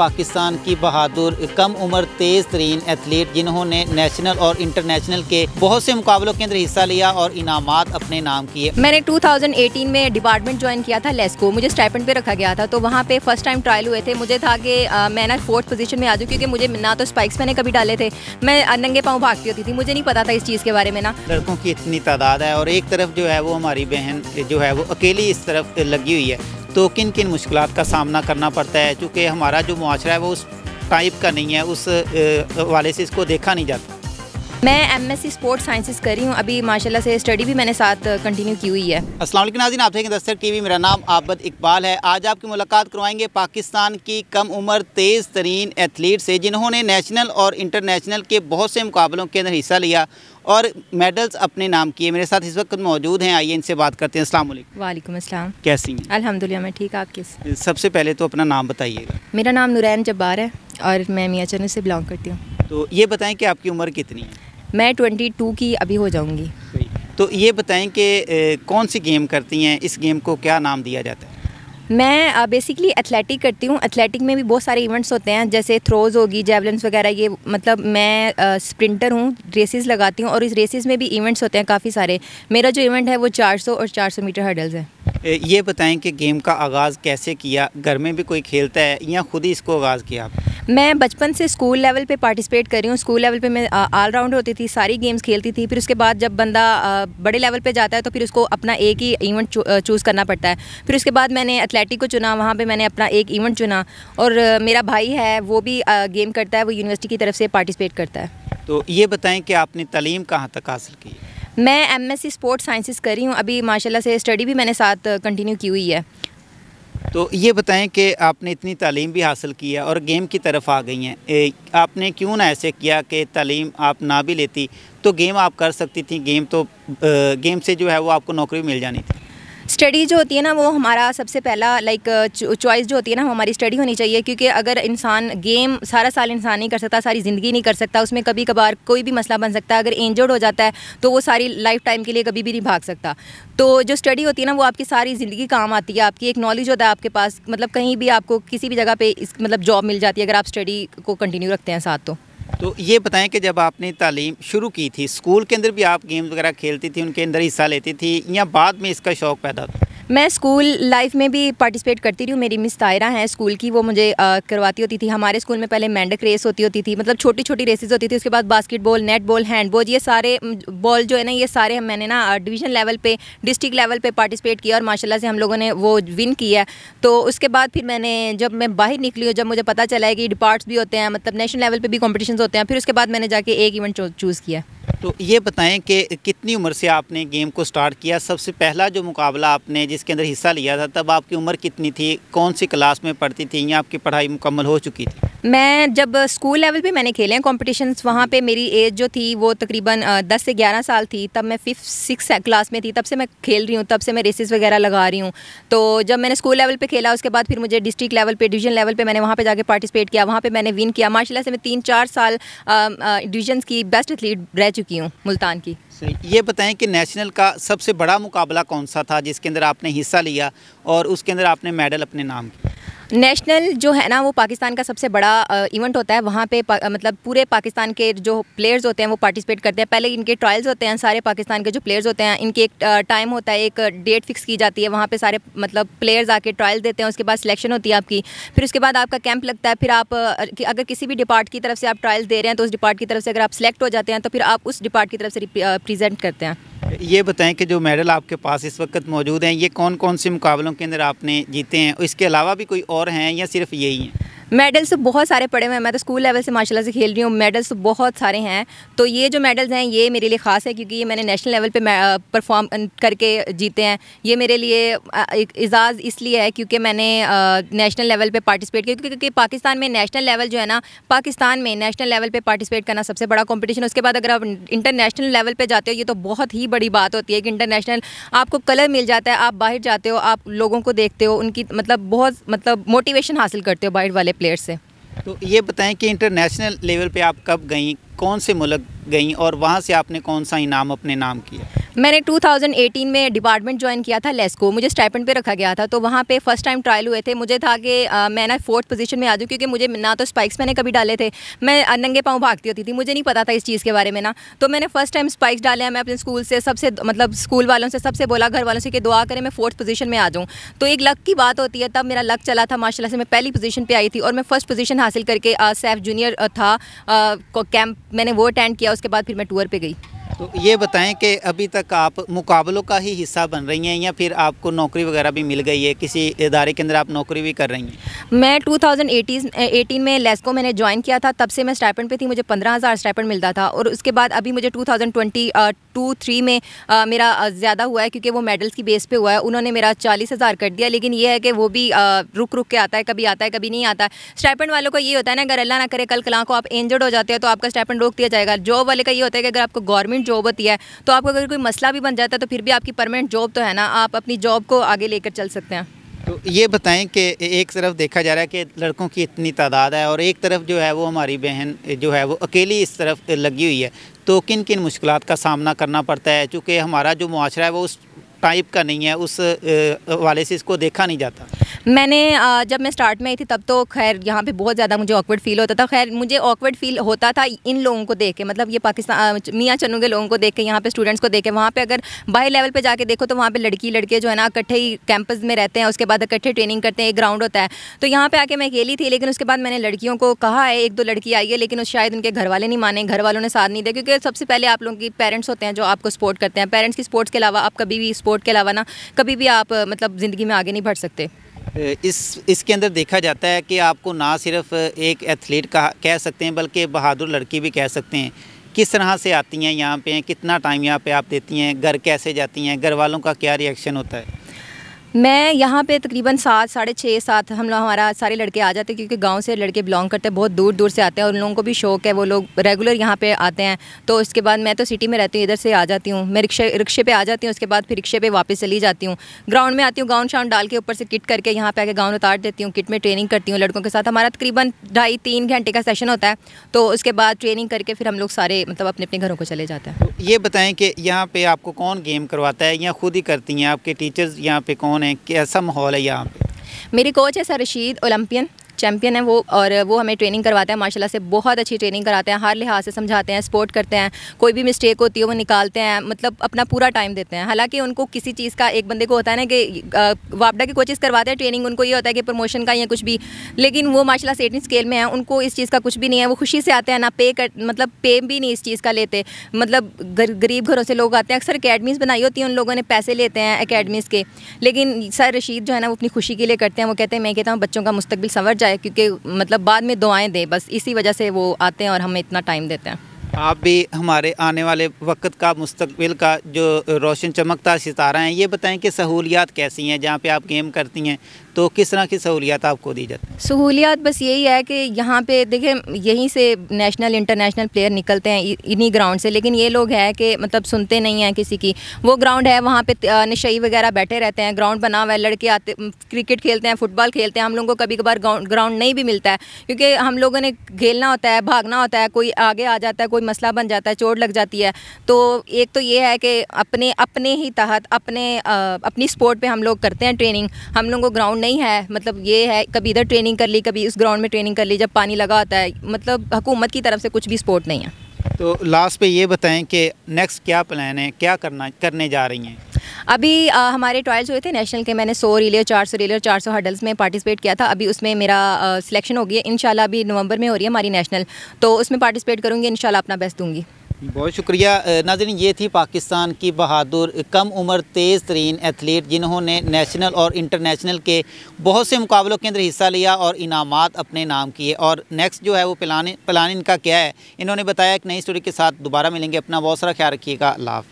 पाकिस्तान की बहादुर कम उम्र तेज तरीन एथलीट जिन्होंने नेशनल और इंटरनेशनल के बहुत से मुकाबलों के अंदर हिस्सा लिया और इनाम अपने नाम किए मैंने 2018 में डिपार्टमेंट ज्वाइन किया था लेस्को मुझे स्टाइपेंड पे रखा गया था तो वहाँ पे फर्स्ट टाइम ट्रायल हुए थे मुझे था कि मैं ना फोर्थ पोजीशन में आ जाऊँ क्योंकि मुझे ना तो स्पाइक्स मैंने कभी डाले थे मैं नंगे पाँव भागती होती थी मुझे नहीं पता था इस चीज़ के बारे में ना लड़कों की इतनी तादाद है और एक तरफ जो है वो हमारी बहन जो है वो अकेली इस तरफ लगी हुई है तो किन किन मुश्किल का सामना करना पड़ता है चूँकि हमारा जो माशरा है वो उस टाइप का नहीं है उस वाले से इसको देखा नहीं जाता मैं M S C sports sciences रही हूँ अभी माशाल्लाह से स्टडी भी मैंने साथ कंटिन्यू की हुई है अस्सलाम वालेकुम नाजीन आप देखें दस्तक टीवी मेरा नाम आबद इकबाल है आज आपकी मुलाकात करवाएंगे पाकिस्तान की कम उम्र तेज़ तरीन एथलीट से जिन्होंने नेशनल और इंटरनेशनल के बहुत से मुकाबलों के अंदर हिस्सा लिया और मेडल्स अपने नाम किए मेरे साथ इस वक्त मौजूद हैं आइए इनसे बात करते हैं अस्सलाम वालेकुम अस्सलाम कैसी हैं अल्हम्दुलिल्लाह मैं ठीक आप किस सबसे पहले तो अपना नाम बताइएगा मेरा नाम नुरैन जब्बार है और मैं मियाँ चन्द से बिलोंग करती हूँ तो ये बताएँ कि आपकी उम्र कितनी है मैं ट्वेंटी की अभी हो जाऊँगी तो ये बताएँ कि कौन सी गेम करती हैं इस गेम को क्या नाम दिया जाता है मैं बेसिकली uh, एथलेटिक करती हूँ एथलेटिक में भी बहुत सारे इवेंट्स होते हैं जैसे थ्रोज होगी जेवलिन्स वगैरह ये मतलब मैं स्प्रिंटर uh, हूँ रेसेस लगाती हूँ और इस रेसेस में भी इवेंट्स होते हैं काफ़ी सारे मेरा जो इवेंट है वो 400 और 400 मीटर हर्डल्स है ये बताएं कि गेम का आगाज़ कैसे किया घर में भी कोई खेलता है या खुद ही इसको आगाज़ किया मैं बचपन से स्कूल लेवल पे पार्टिसिपेट कर रही हूँ स्कूल लेवल पे मैं ऑल uh, राउंड होती थी सारी गेम्स खेलती थी फिर उसके बाद जब बंदा बड़े लेवल पे जाता है तो फिर उसको अपना एक ही इवेंट चूज़ करना पड़ता है फिर उसके बाद मैंने एथलेट एथलेटिक को चुना वहाँ पे मैंने अपना एक इवेंट चुना और मेरा भाई है वो भी गेम करता है वो यूनिवर्सिटी की तरफ से पार्टिसिपेट करता है तो ये बताएं कि आपने तलीम कहाँ तक हासिल की मैं एम एस स्पोर्ट्स साइंसिस करी हूँ अभी माशाल्लाह से स्टडी भी मैंने साथ कंटिन्यू की हुई है तो ये बताएं कि आपने इतनी तालीम भी हासिल की है और गेम की तरफ आ गई हैं आपने क्यों ना ऐसे किया कि तालीम आप ना भी लेती तो गेम आप कर सकती थी गेम तो गेम से जो है वो आपको नौकरी मिल जानी थी स्टडी जो होती है ना वो हमारा सबसे पहला लाइक चॉइस जो होती है ना वो हमारी स्टडी होनी चाहिए क्योंकि अगर इंसान गेम सारा साल इंसान नहीं कर सकता सारी ज़िंदगी नहीं कर सकता उसमें कभी कभार कोई भी मसला बन सकता है अगर इंजर्ड हो जाता है तो वो सारी लाइफ टाइम के लिए कभी भी नहीं भाग सकता तो जो स्टडी होती है ना वो आपकी सारी ज़िंदगी काम आती है आपकी एक नॉलेज होता है आपके पास मतलब कहीं भी आपको किसी भी जगह पर मतलब जॉब मिल जाती है अगर आप स्टडी को कंटिन्यू रखते हैं साथ तो तो ये बताएं कि जब आपने तालीम शुरू की थी स्कूल के अंदर भी आप गेम्स वगैरह खेलती थी उनके अंदर हिस्सा लेती थी या बाद में इसका शौक़ पैदा था मैं स्कूल लाइफ में भी पार्टिसिपेट करती रही हूँ मेरी मिस तायरा हैं स्कूल की वो मुझे आ, करवाती होती थी हमारे स्कूल में पहले मेंढक रेस होती होती थी मतलब छोटी छोटी रेसेस होती थी उसके बाद बास्केटबॉल नेटबॉल हैंडबॉल ये सारे बॉल जो है ना ये सारे मैंने ना डिवीजन लेवल पे डिस्ट्रिक्ट लेवल पे पार्टिसिपेट किया और माशाला से हम लोगों ने वो विन किया तो उसके बाद फिर मैंने जब मैं बाहर निकली हूँ जब मुझे पता चला है कि डिपार्ट्स भी होते हैं मतलब नेशनल लेवल पर भी कॉम्पिटिशन होते हैं फिर उसके बाद मैंने जाके एक इवेंट चूज़ किया तो ये बताएं कि कितनी उम्र से आपने गेम को स्टार्ट किया सबसे पहला जो मुकाबला आपने जिसके अंदर हिस्सा लिया था तब आपकी उम्र कितनी थी कौन सी क्लास में पढ़ती थी या आपकी पढ़ाई मुकम्मल हो चुकी थी मैं जब स्कूल लेवल पे मैंने खेले हैं कॉम्पिटिशन्स वहाँ पे मेरी एज जो थी वो तकरीबन 10 से 11 साल थी तब मैं फिफ्थ सिक्स क्लास में थी तब से मैं खेल रही हूँ तब से मैं रेसेस वगैरह लगा रही हूँ तो जब मैंने स्कूल लेवल पे खेला उसके बाद फिर मुझे डिस्ट्रिक्ट लेवल पे डिवीजन लेवल पे मैंने वहाँ पर जाकर पार्टिसिपेट किया वहाँ पर मैंने विन किया माशाला से मैं तीन चार साल डिवीजन की बेस्ट एथलीट रह चुकी हूँ मुल्तान की ये बताएं कि नेशनल का सबसे बड़ा मुकाबला कौन सा था जिसके अंदर आपने हिस्सा लिया और उसके अंदर आपने मेडल अपने नाम किया नेशनल जो है ना वो पाकिस्तान का सबसे बड़ा इवेंट होता है वहाँ पे मतलब पूरे पाकिस्तान के जो प्लेयर्स होते हैं वो पार्टिसिपेट करते हैं पहले इनके ट्रायल्स होते हैं सारे पाकिस्तान के जो प्लेयर्स होते हैं इनके एक टाइम होता है एक डेट फिक्स की जाती है वहाँ पे सारे मतलब प्लेयर्स आके ट्रायल देते हैं उसके बाद सिलेक्शन होती है आपकी फिर उसके बाद आपका कैंप लगता है फिर आप अगर किसी भी डिपार्ट की तरफ से आप ट्रायल्स दे रहे हैं तो उस डिपार्ट की तरफ से अगर आप सेलेक्ट हो जाते हैं तो फिर आप उस डिपार्ट की तरफ से प्रजेंट करते हैं ये बताएं कि जो मेडल आपके पास इस वक्त मौजूद हैं ये कौन कौन से मुकाबलों के अंदर आपने जीते हैं इसके अलावा भी कोई और हैं या सिर्फ यही हैं मेडल्स तो बहुत सारे पड़े हुए हैं मैं तो स्कूल लेवल से माशाल्लाह से खेल रही हूँ मेडल्स तो बहुत सारे हैं तो ये जो मेडल्स हैं ये मेरे लिए ख़ास है क्योंकि ये मैंने नेशनल लेवल पे परफॉर्म करके जीते हैं ये मेरे लिए एजाज़ इसलिए है क्योंकि मैंने नेशनल लेवल पर पार्टिसिपेट किया क्योंकि पाकिस्तान में नेशनल लेवल जो है ना पाकिस्तान में नेशनल लेवल पर पार्टिसिपेट करना सबसे बड़ा कॉम्पिटिशन उसके बाद अगर आप इंटरनेशनल लेवल पर जाते हो ये तो बहुत ही बड़ी बात होती है कि इंटरनेशनल आपको कलर मिल जाता है आप बाहर जाते हो आप लोगों को देखते हो उनकी मतलब बहुत मतलब मोटिवेशन हासिल करते हो बाहर वाले प्लेयर्स से तो ये बताएं कि इंटरनेशनल लेवल पे आप कब गई कौन से मुल्क गई और वहाँ से आपने कौन सा इनाम अपने नाम किया मैंने 2018 में डिपार्टमेंट ज्वाइन किया था लेस्को मुझे स्टाइपेंड पे रखा गया था तो वहाँ पे फर्स्ट टाइम ट्रायल हुए थे मुझे था कि मैं ना फोर्थ पोजीशन में आ जाऊँ क्योंकि मुझे ना तो स्पाइक्स मैंने कभी डाले थे मैं नंगे पाँव भागती होती थी मुझे नहीं पता था इस चीज़ के बारे में ना तो मैंने फर्स्ट टाइम स्पाइक्स डाले मैं अपने स्कूल से सबसे मतलब स्कूल वालों से सबसे बोला घर वालों से कि दुआ करें मैं फोर्थ पोजीशन में आ जाऊँ तो एक लक की बात होती है तब मेरा लक चला था माशाला से मैं पहली पोजीशन पर आई थी और मैं फर्स्ट पोजीशन हासिल करके सैफ जूनियर था कैंप मैंने वो अटेंड किया उसके बाद फिर मैं टूर पर गई तो ये बताएं कि अभी तक आप मुकाबलों का ही हिस्सा बन रही हैं या फिर आपको नौकरी वगैरह भी मिल गई है किसी इदारे के अंदर आप नौकरी भी कर रही हैं मैं 2018 18 में लेस्को मैंने ज्वाइन किया था तब से मैं स्टाइपेंड पे थी मुझे पंद्रह हज़ार स्टैपन मिलता था और उसके बाद अभी मुझे two thousand twenty two three में आ, मेरा ज़्यादा हुआ है क्योंकि वो मेडल्स की बेस पे हुआ है उन्होंने मेरा चालीस हज़ार कर दिया लेकिन ये है कि वो भी आ, रुक रुक के आता है कभी आता है कभी नहीं आता है स्टाइपेंड वालों का ये होता है ना अगर अल्लाह ना करे कल कला को आप इंजर्ड हो जाते हैं तो आपका स्टाइपेंड रोक दिया जाएगा जॉब वाले का ये होता है कि अगर आपको गवर्नमेंट जॉब होती है तो आपको अगर कोई मसला भी बन जाता है तो फिर भी आपकी परमानेंट जॉब तो है ना आप अपनी जॉब को आगे लेकर चल सकते हैं तो ये बताएं कि एक तरफ देखा जा रहा है कि लड़कों की इतनी तादाद है और एक तरफ जो है वो हमारी बहन जो है वो अकेली इस तरफ लगी हुई है तो किन किन मुश्किल का सामना करना पड़ता है चूँकि हमारा जो माशरा है वो उस टाइप का नहीं है उस वाले से इसको देखा नहीं जाता मैंने आ, जब मैं स्टार्ट में आई थी तब तो खैर यहाँ पे बहुत ज़्यादा मुझे ऑकवर्ड फील होता था खैर मुझे ऑकवर्ड फील होता था इन लोगों को देख के मतलब ये पाकिस्तान मियाँ चनू के लोगों को देख के यहाँ पे स्टूडेंट्स को देख के वहाँ पे अगर बाई लेवल पे जाके देखो तो वहाँ पे लड़की लड़के जो है ना इकट्ठे ही कैंपस में रहते हैं उसके बाद इकट्ठे ट्रेनिंग करते हैं एक ग्राउंड होता है तो यहाँ पर आके मैं अकेली थी लेकिन उसके बाद मैंने लड़कियों को कहा है एक दो लड़की आई है लेकिन शायद उनके घर वाले नहीं माने घर वालों ने साथ नहीं दिया क्योंकि सबसे पहले आप लोगों की पेरेंट्स होते हैं जो आपको सपोर्ट करते हैं पेरेंट्स की स्पोर्ट्स के अलावा आप कभी भी स्पोर्ट के अलावा ना कभी भी आप मतलब ज़िंदगी में आगे नहीं बढ़ सकते इस इसके अंदर देखा जाता है कि आपको ना सिर्फ एक एथलीट कहा कह सकते हैं बल्कि बहादुर लड़की भी कह सकते हैं किस तरह से आती हैं यहाँ पे कितना टाइम यहाँ पे आप देती हैं घर कैसे जाती हैं घर वालों का क्या रिएक्शन होता है मैं यहाँ पे तकरीबन सात साढ़े छः सात हम लोग हमारा सारे लड़के आ जाते हैं क्योंकि गांव से लड़के बिलोंग करते हैं बहुत दूर दूर से आते हैं और उन लोगों को भी शौक है वो लोग रेगुलर यहाँ पे आते हैं तो उसके बाद मैं तो सिटी में रहती हूँ इधर से आ जाती हूँ मैं रिक्शे रिक्शे पे आ जाती हूँ उसके बाद फिर रिक्शे पर वापस चली जाती हूँ ग्राउंड में आती हूँ गाउन शाउन डाल के ऊपर से किट करके यहाँ पे आके गाउन उतार देती हूँ किट में ट्रेनिंग करती हूँ लड़कों के साथ हमारा तकरीबन ढाई तीन घंटे का सेशन होता है तो उसके बाद ट्रेनिंग करके फिर हम लोग सारे मतलब अपने अपने घरों को चले जाते हैं तो ये बताएँ कि यहाँ पर आपको कौन गेम करवाता है या खुद ही करती हैं आपके टीचर्स यहाँ पर कौन कौन है कैसा माहौल है यहाँ पे मेरे कोच है सर रशीद ओलंपियन चैम्पियन है वो और वो हमें ट्रेनिंग करवाते हैं माशाल्लाह से बहुत अच्छी ट्रेनिंग कराते हैं हर लिहाज से समझाते हैं सपोर्ट करते हैं कोई भी मिस्टेक होती है वो निकालते हैं मतलब अपना पूरा टाइम देते हैं हालांकि उनको किसी चीज़ का एक बंदे को होता है ना कि वापडा की कोचिज़ करवाते हैं ट्रेनिंग उनको ये होता है कि प्रमोशन का या कुछ भी लेकिन वो माशाला से एटीन स्केल में है उनको इस चीज़ का कुछ भी नहीं है वो खुशी से आते हैं ना पे कर मतलब पे भी नहीं इस चीज़ का लेते मतलब गरीब घरों से लोग आते हैं अक्सर अकेडमीज़ बनाई होती हैं उन लोगों ने पैसे लेते हैं अकेडमीज़ के लेकिन सर रशीद जो है ना वो अपनी खुशी के लिए करते हैं वो कहते हैं मैं कहता हूँ बच्चों का मुस्तबिल संवर जाए है क्योंकि मतलब बाद में दुआएं दें बस इसी वजह से वो आते हैं और हमें इतना टाइम देते हैं आप भी हमारे आने वाले वक्त का मुस्तबिल का जो रोशन चमकता सितारा हैं ये बताएं कि सहूलियात कैसी हैं जहाँ पे आप गेम करती हैं तो किस तरह की सहूलियात आपको दी जाती है सहूलियात बस यही है कि यहाँ पे देखें यहीं से नेशनल इंटरनेशनल प्लेयर निकलते हैं इन्हीं ग्राउंड से लेकिन ये लोग हैं कि मतलब सुनते नहीं हैं किसी की वो ग्राउंड है वहाँ पे नशई वगैरह बैठे रहते हैं ग्राउंड बना हुआ है लड़के आते क्रिकेट खेलते हैं फुटबॉल खेलते हैं हम लोगों को कभी कभार ग्राउंड नहीं भी मिलता है क्योंकि हम लोगों ने खेलना होता है भागना होता है कोई आगे आ जाता है कोई मसला बन जाता है चोट लग जाती है तो एक तो ये है कि अपने अपने ही तहत अपने अपनी स्पोर्ट पर हम लोग करते हैं ट्रेनिंग हम लोगों को ग्राउंड नहीं नहीं है मतलब ये है कभी इधर ट्रेनिंग कर ली कभी उस ग्राउंड में ट्रेनिंग कर ली जब पानी लगा आता है मतलब हुकूमत की तरफ से कुछ भी सपोर्ट नहीं है तो लास्ट पे ये बताएं कि नेक्स्ट क्या प्लान है क्या करना करने जा रही हैं अभी आ, हमारे ट्रायल्स हुए थे नेशनल के मैंने सौ रिले चार सौ रिले और चार सौ हडल्स में पार्टिसिपेट किया था अभी उसमें मेरा सिलेक्शन हो गया इंशाल्लाह अभी नवंबर में हो रही है हमारी नेशनल तो उसमें पार्टिसिपेट करूँगी इंशाल्लाह अपना बेस्ट दूँगी बहुत शुक्रिया नाजरीन ये थी पाकिस्तान की बहादुर कम उम्र तेज़ तरीन एथलीट जिन्होंने नेशनल और इंटरनेशनल के बहुत से मुकाबलों के अंदर हिस्सा लिया और इनाम अपने नाम किए और नेक्स्ट जो है वो प्लान प्लान इनका क्या है इन्होंने बताया एक नई स्टोरी के साथ दोबारा मिलेंगे अपना बहुत सारा ख्याल रखिएगा लाभ